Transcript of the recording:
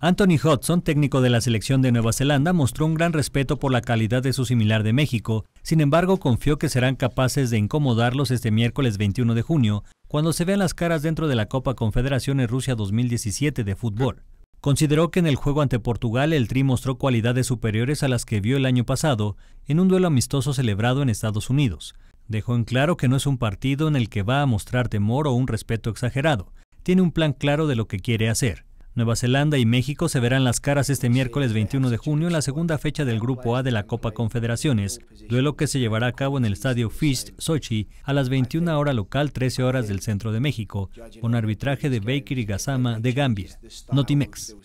Anthony Hudson, técnico de la selección de Nueva Zelanda, mostró un gran respeto por la calidad de su similar de México, sin embargo confió que serán capaces de incomodarlos este miércoles 21 de junio, cuando se vean las caras dentro de la Copa Confederaciones Rusia 2017 de fútbol. Consideró que en el juego ante Portugal el Tri mostró cualidades superiores a las que vio el año pasado en un duelo amistoso celebrado en Estados Unidos. Dejó en claro que no es un partido en el que va a mostrar temor o un respeto exagerado. Tiene un plan claro de lo que quiere hacer. Nueva Zelanda y México se verán las caras este miércoles 21 de junio en la segunda fecha del Grupo A de la Copa Confederaciones, duelo que se llevará a cabo en el Estadio Fist, Sochi, a las 21 horas local, 13 horas del centro de México, con arbitraje de Baker y Gazama de Gambia. Notimex.